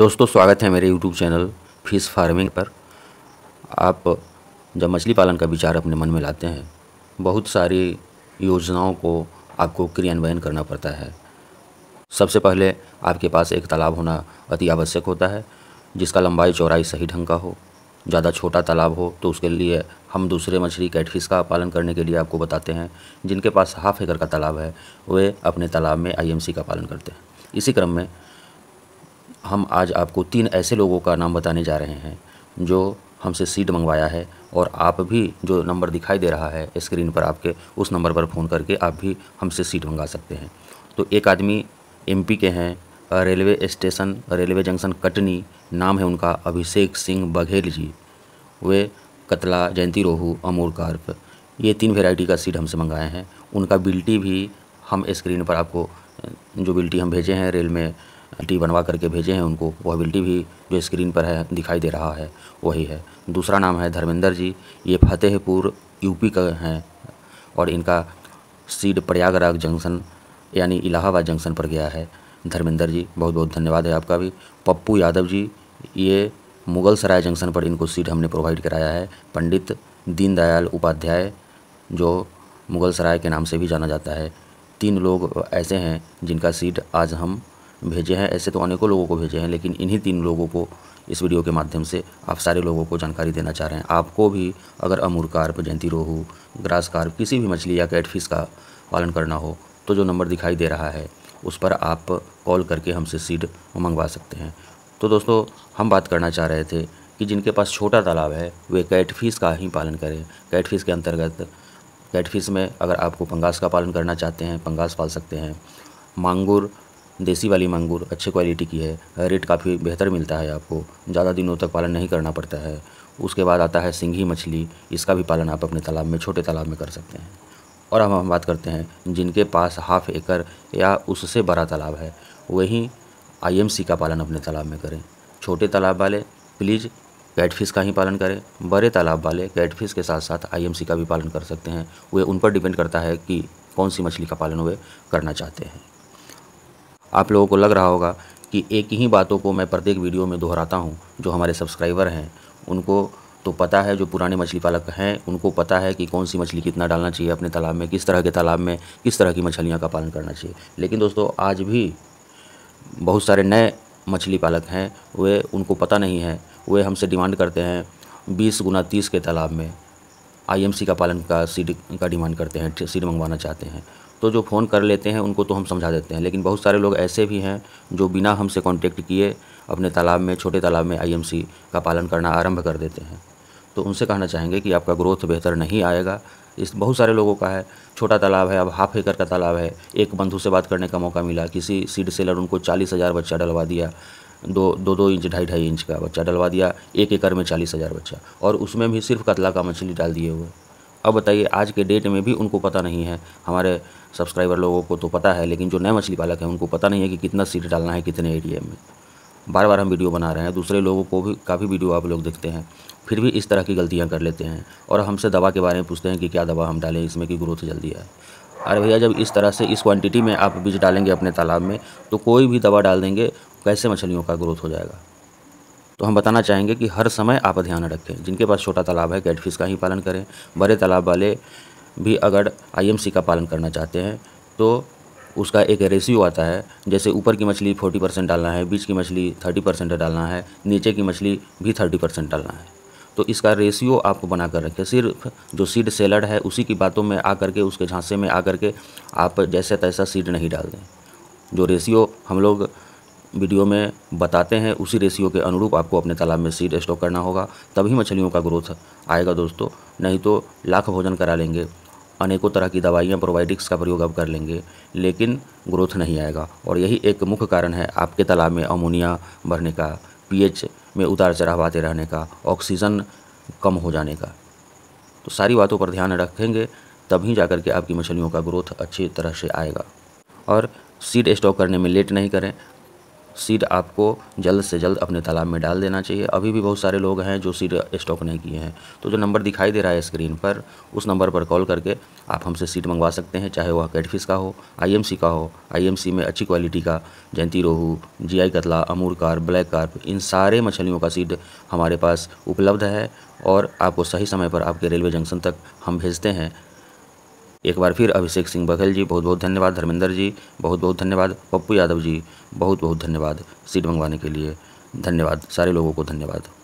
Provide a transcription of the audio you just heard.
दोस्तों स्वागत है मेरे YouTube चैनल फिश फार्मिंग पर आप जब मछली पालन का विचार अपने मन में लाते हैं बहुत सारी योजनाओं को आपको क्रियान्वयन करना पड़ता है सबसे पहले आपके पास एक तालाब होना अति आवश्यक होता है जिसका लंबाई चौड़ाई सही ढंग का हो ज़्यादा छोटा तालाब हो तो उसके लिए हम दूसरे मछली कैटफिश का पालन करने के लिए आपको बताते हैं जिनके पास हाफ एकड़ का तालाब है वे अपने तालाब में आईएमसी का पालन करते हैं इसी क्रम में हम आज आपको तीन ऐसे लोगों का नाम बताने जा रहे हैं जो हमसे सीट मंगवाया है और आप भी जो नंबर दिखाई दे रहा है स्क्रीन पर आपके उस नंबर पर फ़ोन करके आप भी हमसे सीट मंगा सकते हैं तो एक आदमी एमपी के हैं railway station railway junction Katni नाम है उनका अभिषेक सिंह बघेल जी वे कतला जयंती रोहू अमूर कार्प ये तीन वेराइटी का सीट हमसे मंगाए हैं उनका बिल्टी भी हम स्क्रीन पर आपको जो बिल्टी हम भेजे हैं रेल में टी बनवा करके भेजे हैं उनको वह बिल्टी भी जो स्क्रीन पर है दिखाई दे रहा है वही है दूसरा नाम है धर्मेंद्र जी ये फतेहपुर यूपी का हैं और इनका सीड प्रयागराज जंक्शन यानी इलाहाबाद जंक्शन पर गया है धर्मेंद्र जी बहुत बहुत धन्यवाद है आपका भी पप्पू यादव जी ये मुगल सराय जंक्शन पर इनको सीट हमने प्रोवाइड कराया है पंडित दीनदयाल उपाध्याय जो मुगल सराय के नाम से भी जाना जाता है तीन लोग ऐसे हैं जिनका सीट आज हम भेजे हैं ऐसे तो अनेकों लोगों को भेजे हैं लेकिन इन्हीं तीन लोगों को इस वीडियो के माध्यम से आप सारे लोगों को जानकारी देना चाह रहे हैं आपको भी अगर Amur carp Jayanti rohu grass carp किसी भी मछली या कैटफिश का पालन करना हो तो जो नंबर दिखाई दे रहा है उस पर आप कॉल करके हमसे सीड मंगवा सकते हैं तो दोस्तों हम बात करना चाह रहे थे कि जिनके पास छोटा तालाब है वे कैटफिश का ही पालन करें कैटफिश के अंतर्गत कैटफिश में अगर आपको पंगास का पालन करना चाहते हैं पंगास पाल सकते हैं मांगुर देसी वाली मांगूर अच्छे क्वालिटी की है रेट काफ़ी बेहतर मिलता है आपको ज़्यादा दिनों तक पालन नहीं करना पड़ता है उसके बाद आता है सिंघी मछली इसका भी पालन आप अपने तालाब में छोटे तालाब में कर सकते हैं और अब हम बात करते हैं जिनके पास हाफ एकड़ या उससे बड़ा तालाब है वहीं आईएमसी का पालन अपने तालाब में करें छोटे तालाब वाले प्लीज़ कैटफिश का ही पालन करें बड़े तालाब वाले कैटफिश के साथ साथ आईएमसी का भी पालन कर सकते हैं वे उन पर डिपेंड करता है कि कौन सी मछली का पालन वे करना चाहते हैं आप लोगों को लग रहा होगा कि एक ही बातों को मैं प्रत्येक वीडियो में दोहराता हूँ जो हमारे सब्सक्राइबर हैं उनको तो पता है जो पुराने मछली पालक हैं उनको पता है कि कौन सी मछली कितना डालना चाहिए अपने तालाब में किस तरह के तालाब में किस तरह की मछलियाँ का पालन करना चाहिए लेकिन दोस्तों आज भी बहुत सारे नए मछली पालक हैं वे उनको पता नहीं है वे हमसे डिमांड करते हैं बीस गुना तीस के तालाब में आईएमसी का पालन का सीड का डिमांड करते हैं सीड मंगवाना चाहते हैं तो जो फ़ोन कर लेते हैं उनको तो हम समझा देते हैं लेकिन बहुत सारे लोग ऐसे भी हैं जो बिना हमसे कांटेक्ट किए अपने तालाब में छोटे तालाब में आईएमसी का पालन करना आरंभ कर देते हैं तो उनसे कहना चाहेंगे कि आपका ग्रोथ बेहतर नहीं आएगा इस बहुत सारे लोगों का है छोटा तालाब है अब हाफ एकड़ का तालाब है एक बंधु से बात करने का मौका मिला किसी सीड सेलर उनको चालीस हज़ार बच्चा डलवा दिया दो दो दो इंच ढाई ढाई इंच का बच्चा डलवा दिया एक एकड़ में चालीस हज़ार बच्चा और उसमें भी सिर्फ कतला का मछली डाल दिए हुए अब बताइए आज के डेट में भी उनको पता नहीं है हमारे सब्सक्राइबर लोगों को तो पता है लेकिन जो नए मछली पालक हैं उनको पता नहीं है कि कितना सीट डालना है कितने एरिया में बार बार हम वीडियो बना रहे हैं दूसरे लोगों को भी काफ़ी वीडियो आप लोग देखते हैं फिर भी इस तरह की गलतियाँ कर लेते हैं और हमसे दवा के बारे में पूछते हैं कि क्या दवा हम डालें इसमें कि ग्रोथ जल्दी आए अरे भैया जब इस तरह से इस क्वांटिटी में आप बीज डालेंगे अपने तालाब में तो कोई भी दवा डाल देंगे कैसे मछलियों का ग्रोथ हो जाएगा तो हम बताना चाहेंगे कि हर समय आप ध्यान रखें जिनके पास छोटा तालाब है कैटफिश का ही पालन करें बड़े तालाब वाले भी अगर आईएमसी का पालन करना चाहते हैं तो उसका एक रेशियो आता है जैसे ऊपर की मछली फोर्टी परसेंट डालना है बीच की मछली थर्टी परसेंट डालना है नीचे की मछली भी थर्टी परसेंट डालना है तो इसका रेशियो आपको बना कर रखें सिर्फ जो सीड सेलर है उसी की बातों में आ के उसके झांसे में आ के आप जैसे तैसा सीड नहीं डाल दें जो रेशियो हम लोग वीडियो में बताते हैं उसी रेशियो के अनुरूप आपको अपने तालाब में सीड स्टॉक करना होगा तभी मछलियों का ग्रोथ आएगा दोस्तों नहीं तो लाख भोजन करा लेंगे अनेकों तरह की दवाइयाँ प्रोबायोटिक्स का प्रयोग अब कर लेंगे लेकिन ग्रोथ नहीं आएगा और यही एक मुख्य कारण है आपके तालाब में अमोनिया बढ़ने का पी में उतार चढ़ाव आते रहने का ऑक्सीजन कम हो जाने का तो सारी बातों पर ध्यान रखेंगे तभी जाकर के आपकी मछलियों का ग्रोथ अच्छी तरह से आएगा और सीड स्टॉक करने में लेट नहीं करें सीड आपको जल्द से जल्द अपने तालाब में डाल देना चाहिए अभी भी बहुत सारे लोग हैं जो सीड स्टॉक नहीं किए हैं तो जो नंबर दिखाई दे रहा है स्क्रीन पर उस नंबर पर कॉल करके आप हमसे सीड मंगवा सकते हैं चाहे वह कैटफिश का हो आईएमसी का हो आईएमसी में अच्छी क्वालिटी का जयंती rohu GI catla Amur carp black carp इन सारे मछलियों का सीड हमारे पास उपलब्ध है और आपको सही समय पर आपके रेलवे जंक्शन तक हम भेजते हैं एक बार फिर अभिषेक सिंह बघेल जी बहुत बहुत धन्यवाद धर्मेंद्र जी बहुत बहुत धन्यवाद पप्पू यादव जी बहुत बहुत धन्यवाद सीट मंगवाने के लिए धन्यवाद सारे लोगों को धन्यवाद